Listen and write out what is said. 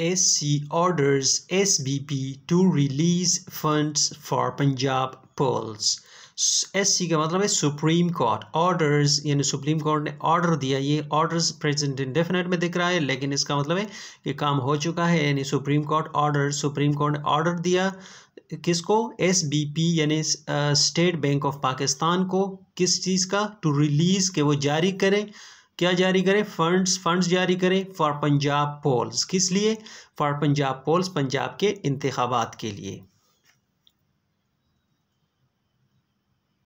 SC orders SBP to release funds for Punjab polls. सी का मतलब है सुप्रीम कोर्ट ऑर्डर्स यानी सुप्रीम कोर्ट ने ऑर्डर दिया ये ऑर्डर्स प्रेजेंट इंडेफिनेट में दिख रहा है लेकिन इसका मतलब है कि काम हो चुका है यानी supreme court order supreme court ने ऑर्डर दिया किसको एस बी पी यानी स्टेट बैंक ऑफ पाकिस्तान को किस चीज़ का टू रिलीज़ के वो जारी करें क्या जारी करें फंड्स फंड्स जारी करें फॉर पंजाब पोल्स किस लिए फॉर पंजाब पोल्स पंजाब के इंतबात के लिए